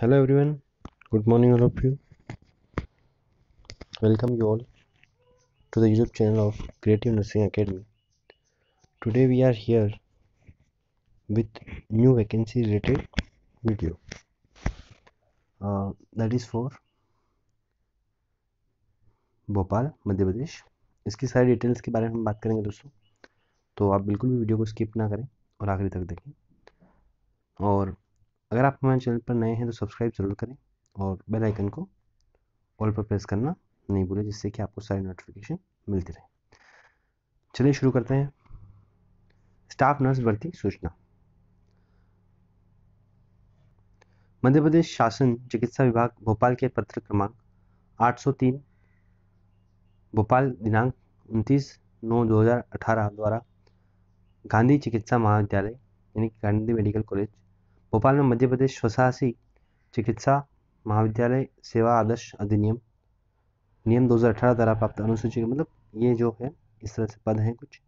hello everyone good morning all of you welcome you all to the youtube channel of creative nursing academy today we are here with new vacancy related video uh, that is for Bhopal मध्य प्रदेश इसकी सारी details के बारे में हम बात करेंगे दोस्तों तो आप बिल्कुल भी वीडियो को स्किप ना करें और आखिरी तक देखें और अगर आप हमारे चैनल पर नए हैं तो सब्सक्राइब जरूर करें और बेल आइकन को ऑल पर प्रेस करना नहीं भूलें जिससे कि आपको सारी नोटिफिकेशन मिलती रहे चलिए शुरू करते हैं स्टाफ नर्स भर्ती सूचना मध्य प्रदेश शासन चिकित्सा विभाग भोपाल के पत्र क्रमांक 803 भोपाल दिनांक 29 नौ 2018 द्वारा गांधी चिकित्सा महाविद्यालय यानी गांधी मेडिकल कॉलेज भोपाल में मध्य प्रदेश स्वशासी चिकित्सा महाविद्यालय सेवा आदर्श अधिनियम नियम 2018 द्वारा प्राप्त अनुसूची मतलब ये जो है इस तरह से पद हैं कुछ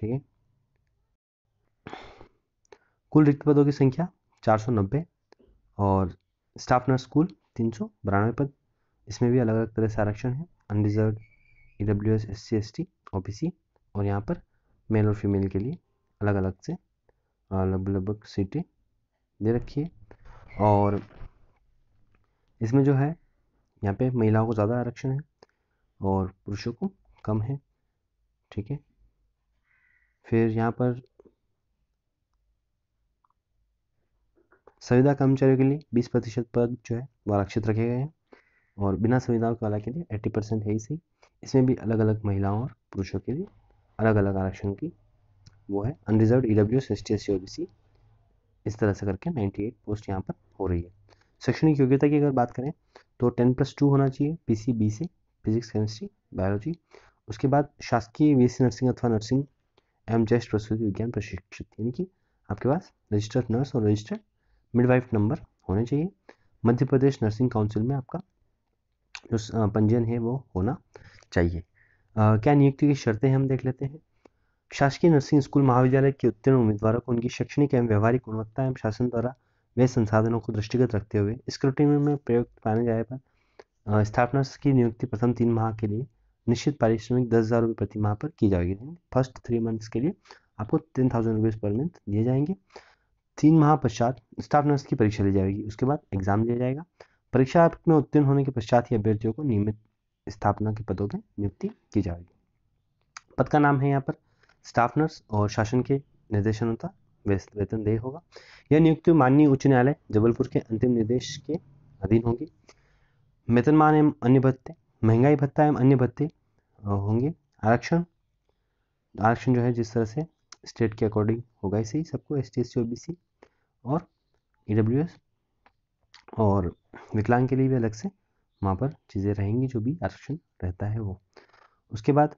ठीक है कुल रिक्त पदों की संख्या 490 और स्टाफ नर्स कुल तीन सौ बारानवे पद इसमें भी अलग अलग तरह से आरक्षण है unreserved E W S S C S T O B C और यहाँ पर मेल और फीमेल के लिए अलग अलग से लगभग लगभग सीटें दे रखी है और इसमें जो है यहाँ पे महिलाओं को ज़्यादा आरक्षण है और पुरुषों को कम है ठीक है फिर यहाँ पर संविदा कर्मचारियों के लिए 20 प्रतिशत पद जो है वो आरक्षित रखे गए हैं और बिना के वाला के लिए 80 परसेंट है ही सही इसमें भी अलग अलग महिलाओं और पुरुषों के लिए अलग अलग आरक्षण की वो है unreserved E W S S T S C O B C इस तरह से करके 98 पोस्ट यहाँ पर हो रही है शैक्षणिक योग्यता की अगर बात करें तो टेन प्लस टू होना चाहिए पी बी से फिजिक्स केमिस्ट्री बायोलॉजी उसके बाद शासकीय बी नर्सिंग अथवा नर्सिंग एम जेस्ट प्रसूति विज्ञान प्रशिक्षित यानी कि आपके पास रजिस्टर्ड नर्स और रजिस्टर्ड मिडवाइफ नंबर होने चाहिए मध्य प्रदेश नर्सिंग काउंसिल में आपका जो पंजीयन है वो होना चाहिए आ, क्या नियुक्ति की शर्तें हम देख लेते हैं शासकीय नर्सिंग स्कूल महाविद्यालय के उत्तीर्ण उम्मीदवारों को उनकी शैक्षणिक एवं व्यवहारिक गुणवत्ता एवं शासन द्वारा वे संसाधनों को दृष्टिगत रखते हुए स्क्रूटनी में प्रयुक्त पाने जाए पर स्थापना की नियुक्ति प्रथम तीन माह के लिए निश्चित पारिश्रमिक दस हज़ार रुपये प्रति माह पर की जाएगी फर्स्ट थ्री मंथ्स के लिए आपको ten thousand rupees per month दिए जाएंगे तीन माह पश्चात स्टाफ नर्स की परीक्षा ली जाएगी उसके बाद एग्जाम लिया जाएगा परीक्षा में उत्तीर्ण होने के पश्चात ही अभ्यर्थियों को नियमित स्थापना के पदों पर नियुक्ति की जाएगी पद का नाम है यहाँ पर स्टाफ नर्स और शासन के निर्देशानुसार वेतन देय होगा यह नियुक्ति माननीय उच्च न्यायालय जबलपुर के अंतिम निर्देश के अधीन होगी वेतनमान एवं अन्य भत्ते महंगाई भत्ता एवं अन्य भत्ते होंगे आरक्षण आरक्षण जो है जिस तरह से स्टेट के अकॉर्डिंग होगा इसे ही सबको एस टी एस सी और ई एस और विकलांग के लिए भी अलग से वहाँ पर चीज़ें रहेंगी जो भी आरक्षण रहता है वो उसके बाद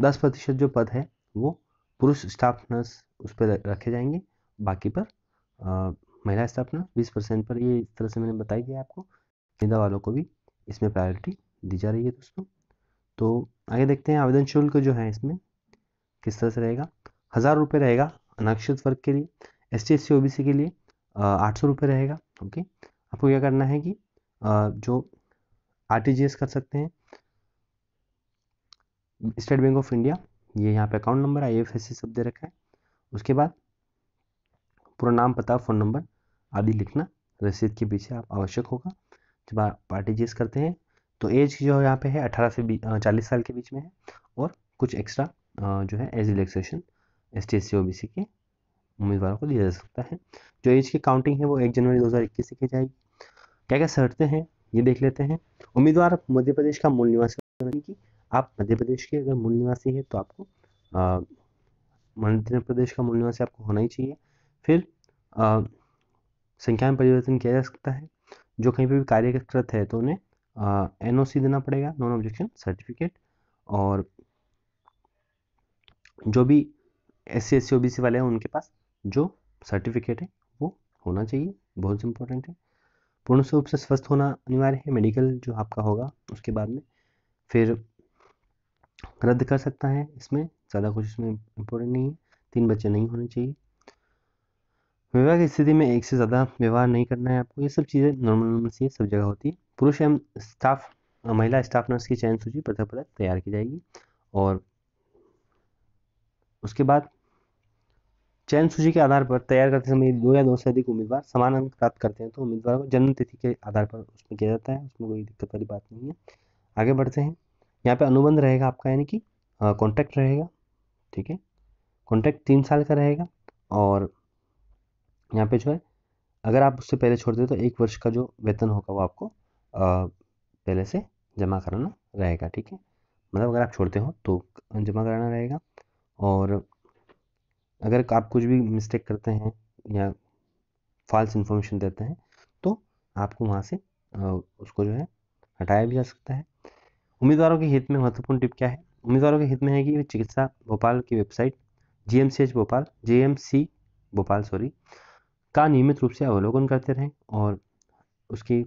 दस प्रतिशत जो पद है वो पुरुष स्टाफ नर्स उस पर रखे जाएंगे बाकी पर आ, महिला स्टाफ नर्स बीस परसेंट पर ये इस तरह से मैंने बताई दिया आपको निंदा वालों को भी इसमें प्रायोरिटी दी जा रही है दोस्तों तो आगे देखते हैं आवेदन शुल्क जो है इसमें किस तरह से रहेगा हज़ार रुपये रहेगा अनाक्षित वर्ग के लिए S T S C O B C के लिए आठ सौ रुपये रहेगा ओके आपको क्या करना है कि आ, जो आर टी जी एस कर सकते हैं स्टेट बैंक ऑफ इंडिया ये यहाँ पे account number I F S C सब दे रखा है उसके बाद पूरा नाम पता फ़ोन नंबर आदि लिखना रसीद के पीछे आप आवश्यक होगा जब आप आर करते हैं तो एज जो यहाँ पे है अठारह से चालीस साल के बीच में है और कुछ एक्स्ट्रा जो है age relaxation S T S C के उम्मीदवारों को दिया जा सकता है जो एज की काउंटिंग है वो एक जनवरी 2021 से की जाएगी क्या क्या शर्तें हैं ये देख लेते हैं उम्मीदवार मध्य प्रदेश का मूल निवासी की आप मध्य प्रदेश के अगर मूल निवासी हैं तो आपको मध्य प्रदेश का मूल निवासी आपको होना ही चाहिए फिर संख्या में परिवर्तन किया जा सकता है जो कहीं पर भी कार्यरत है तो उन्हें एन ओ सी देना पड़ेगा नॉन ऑब्जेक्शन सर्टिफिकेट और जो भी S C S C O B C वाले हैं उनके पास जो सर्टिफिकेट है वो होना चाहिए बहुत इंपॉर्टेंट है पूर्ण रूप से स्वस्थ होना अनिवार्य है मेडिकल जो आपका होगा उसके बाद में फिर रद्द कर सकता है इसमें ज़्यादा कुछ इसमें इम्पोर्टेंट नहीं है तीन बच्चे नहीं होने चाहिए विवाह की स्थिति में एक से ज़्यादा व्यवहार नहीं करना है आपको ये सब चीज़ें नॉर्मल नॉर्मल सी सब जगह होती है पुरुष एवं स्टाफ महिला स्टाफ नर्स की चयन सूची पता पता तैयार की जाएगी और उसके बाद चयन सूची के आधार पर तैयार करते समय दो या दो से अधिक उम्मीदवार समान अंक प्राप्त करते हैं तो उम्मीदवार को जन्म तिथि के आधार पर उसमें किया जाता है उसमें कोई दिक्कत वाली बात नहीं है आगे बढ़ते हैं यहाँ पे अनुबंध रहेगा आपका यानी कि कॉन्ट्रैक्ट रहेगा ठीक है कॉन्ट्रैक्ट तीन साल का रहेगा और यहाँ पे जो है अगर आप उससे पहले छोड़ते तो एक वर्ष का जो वेतन होगा वो आपको आ, पहले से जमा कराना रहेगा ठीक है मतलब अगर आप छोड़ते हो तो जमा कराना रहेगा और अगर आप कुछ भी मिस्टेक करते हैं या फॉल्स इन्फॉर्मेशन देते हैं तो आपको वहाँ से उसको जो है हटाया भी जा सकता है उम्मीदवारों के हित में महत्वपूर्ण टिप क्या है उम्मीदवारों के हित में है कि चिकित्सा भोपाल की website G Bhopal J Bhopal sorry का नियमित रूप से अवलोकन करते रहें और उसकी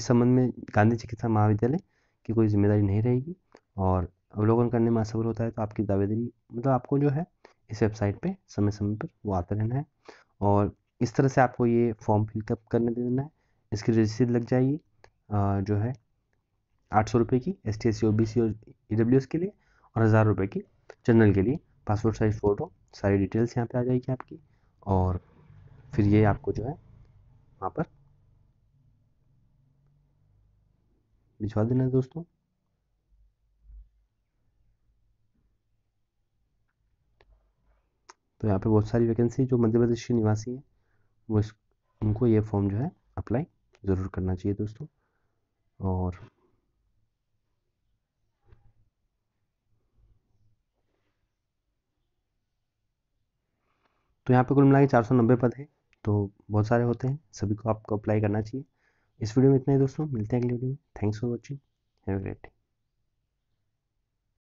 इस संबंध में गांधी चिकित्सा महाविद्यालय की कोई जिम्मेदारी नहीं रहेगी और अवलोकन करने में असफल होता है तो आपकी दावेदारी मतलब आपको जो है इस वेबसाइट पे समय समय पर वो आते रहना है और इस तरह से आपको ये फॉर्म फिलअप करने देना है इसकी रजिस्ट्री लग जाएगी जो है आठ सौ रुपये की S T S C O B C और ई डब्ल्यू एस के लिए और हज़ार रुपये की जनरल के लिए पासपोर्ट साइज फ़ोटो सारी डिटेल्स यहाँ पे आ जाएगी आपकी और फिर ये आपको जो है वहाँ पर भिजवा देना है दोस्तों तो यहाँ पे बहुत सारी वैकेंसी जो मध्य प्रदेश के निवासी है वो इस उनको ये फॉर्म जो है अप्लाई ज़रूर करना चाहिए दोस्तों और तो यहाँ पे कुल मिला के चार सौ नब्बे पद हैं तो बहुत सारे होते हैं सभी को आपको अप्लाई करना चाहिए इस वीडियो में इतना ही दोस्तों मिलते हैं अगले वीडियो में thanks for watching have great